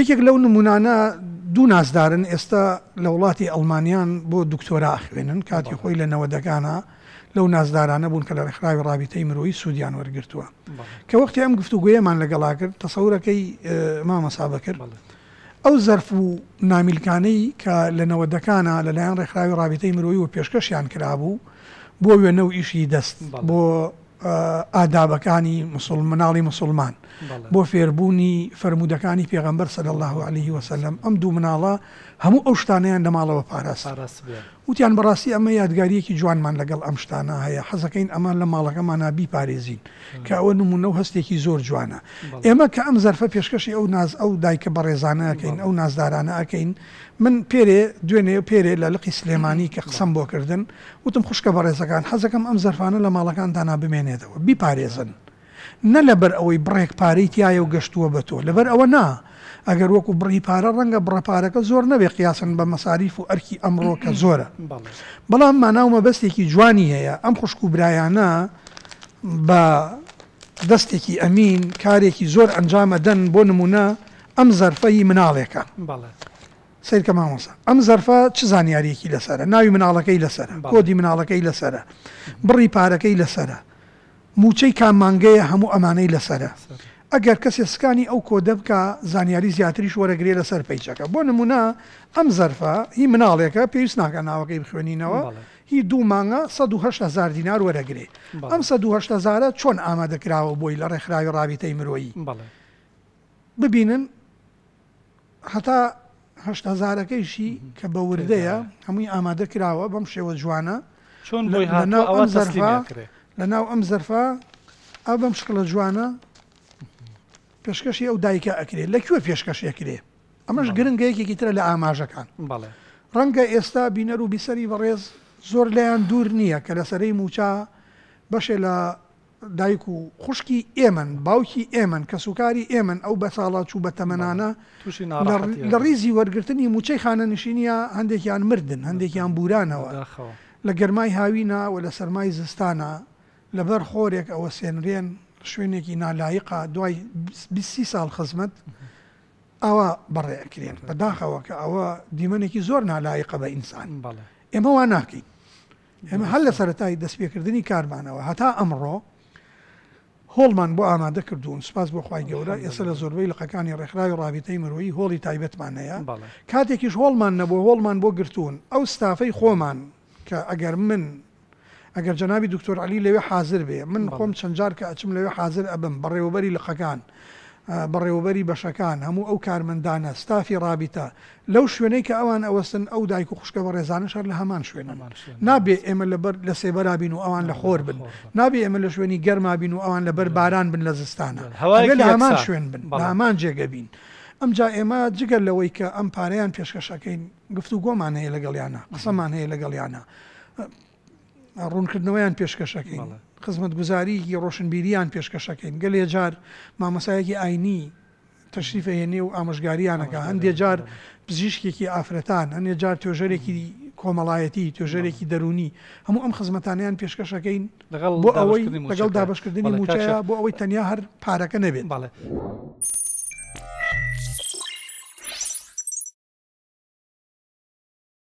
یەکێک لەو نمونانە دوو نازدارن ئێستا لە وڵاتی ئەلمانیان بۆ دکتۆرا خوێنن کاتی خۆی لە نەوەدەکانە لەو نازدارانە بوون کە لە ڕێکخراوی ڕابیتەی مرۆی سوودیان وەرگرتووە کە وەختی ئەم گفتوگوۆیەمان لەگەڵا کرد تەسەورەکەی مامەسابە کرد ئەو زەرف و نامیلکانەی کە لە نەوەدەکانە لەلایەن ڕێکخراوی ڕابیتەی مرۆی و پێشکەشیان کرابوو بۆ وێنە و ئیشی دەست بۆ ئادابەکانی مسلمناڵی مسلمان بۆ فێربوونی فرەرمودەکانی پێغمبەر سەد الله عليه وسلم ئەم دوو مناڵە هەموو ئەو شتانیان لە ماڵەوە پاراس وتیان بەڕاستی ئەمە یادگاریەکی جوانمان لەگەڵ ئەم شتانە هەیە حەزەکەین ئەمان لە ماڵەکەمانە بیپارێزین کە ئەوە نمونە و هەستێکی زۆر جوانە ئێمە کە ئەم زەرفە پێشکەشی ئەو ناز ئەو دایکە بە ڕێزانەکەین ئەو نازدارانە ئەەکەین من پێرێ دوێنێ پێرێ لە لقی سلێمانی کە قسم بۆ کردن وتم خوشکە بەڕێزەکان حەزەکەم ئەم زەرفانە لە ماڵەکانتانە بمێنێتەوە بیپارێزن. نە لەبەر ئەوەی بڕێک پارەی تایە و گەشتووە بە تۆ لەبەر ئەوە نا ئەگەر وەکو بڕی پارە ڕەنگە بڕەپارەکە زۆر نەبێ قیاسن بە مەساریف و ئەرکی ئەمڕۆکە زۆرە بەڵام ماناومە بەستێکی جوانی هەیە ئەم خوشک و برایانە بە دەستێکی ئەمین کارێکی زۆر ئەنجامە دەن بۆ نمونە ئەم زەرفەی مناڵێکە سیرکە مامۆسا ئەم زەرفە چ زانیارێکی لەسرە ناوی مناڵەکەی لەسرە کۆدی مناڵەکەی لەسرە بڕی پارەکەی لەسرە موچەی کامانگەیە هەموو ئەمانەی لەسرە ئەگەر کەسێ سکانی ئەو کۆدە بکە زانیاری زیاتریش وەرەگرێ لەسەر پەیچەکە بۆ نمونە ئەم زەرفە هی مناڵێکە پێویست ناکە ناوەکەی بخوێنینەوە هی دوو مانگە 1970 دینار وەرەگرێ ئەم 1970 چۆن ئامادەکراوە بۆی لە ڕێکخراوی ڕابیتەی مرۆیی ببینن هەتا هەشتازارەکەیشی کە بە وردەیە هەمووی ئامادە کراوە بەم شێوە جوانە چۆن لەناو ئەوە زەرفا لە ناو ئەم زەرفا ئا بەم شکڵە جوانە پێشکەشی ئەو دایکە ئەکرێ لەکوێ پێشکەشیەکرێ ئەمەش گرنگەیەکێکی ترە لە ئاماژەکان بڵێ ڕەنگە ئێستا بینەر و بیسەری بەڕێز زۆر لایەن دوور نییە کە لەسەرەی موچا بەشێ لە دایک و خوشکی ئێمن باوکی ئێمن کە سوکاری ئێمن ئەو بە ساڵا چوو بە تەمەنانە لە ڕیزی وەرگرتنی موچەی خانە نشینیە هەندێکیان مردن هەندێکیان بورانەوە لە گەرمای هاوینە و لە سەرمای زستانە لەبەر خۆرێک ئەوە سێنرێن شوێنێکی نالایقا دوای سی ساڵ خزمەت ئەوە بەڕێکرێن بەداخەوە کە ئەوە دیمەنێکی زۆر نالایقە بە ئینسان ئێمە وا ناکەین ئێمە هەل لە سەتای دەستپێکردنی کارمانەوە هەتا ئەمڕۆ هۆڵمان بۆ ئامادە کردوون سپاس بۆ خخوای گەورە ئێستا لە زۆربەی لەقەکانی ڕێکخراوی ڕابیتەی مرۆیی هۆڵی تایبەتمانەیە کاتێکیش هۆڵمان نەبوو هۆڵمان بۆ گرتوون ئەو ستافەی خۆمان کە ئەگەر من ئەگەر جەنابی دکتۆر علی لەوێ حاضر بێ من خۆم چەندجار کە ئەچم لەوێ حاضر ئەبم بەڕێوەبەری لەخەکان بەڕێوەبەری بەشەکان هەموو ئەو کارمەندانە ستافی ڕابتە لەو شوێنەی کە ئەوان ئەوەستن ئەو دایک و خوشکە بە ڕێزانش هەر لە هەمان شوێنەمان نابێ ئێمە لەبەر لە سێبەرابین و ئەوان لە خۆر بن نابێ ئێمە لە شوێنی گەرمابین و ئەوان لە بەر باران بن لە زستانە هەوای لە هەمان شوێن بن هەمان جێگەبین. ئەمجا ئێمە جگەر لەوەی کە ئەم پارەیان پێشکەشەکەین گفتو گۆمان هەیە لەگەڵیانە قسەمان هەیە لەگەڵیانە ڕوونکردنەوەیان پێشکەشەکەین خزمەت گوزاریی ڕۆشنبیریان پێشکەشەکەین گەلێ جار مامەسایەکی ئاینی تەشریفە هێنێ و ئامژگاریانەکە هەندێ جار پزیشکێکی ئافرەتان هەندێ جار توێژەرێکی کۆمەڵایەتی توێژەرێکی دەرونی هەموو ئەم خزمەتانیان پێشکەشەکەین بۆ ئەوەی لەگەڵ دابشکردنی موچە بۆ ئەوەی تەنیا هەر پارەکە نەبێت باڵێ.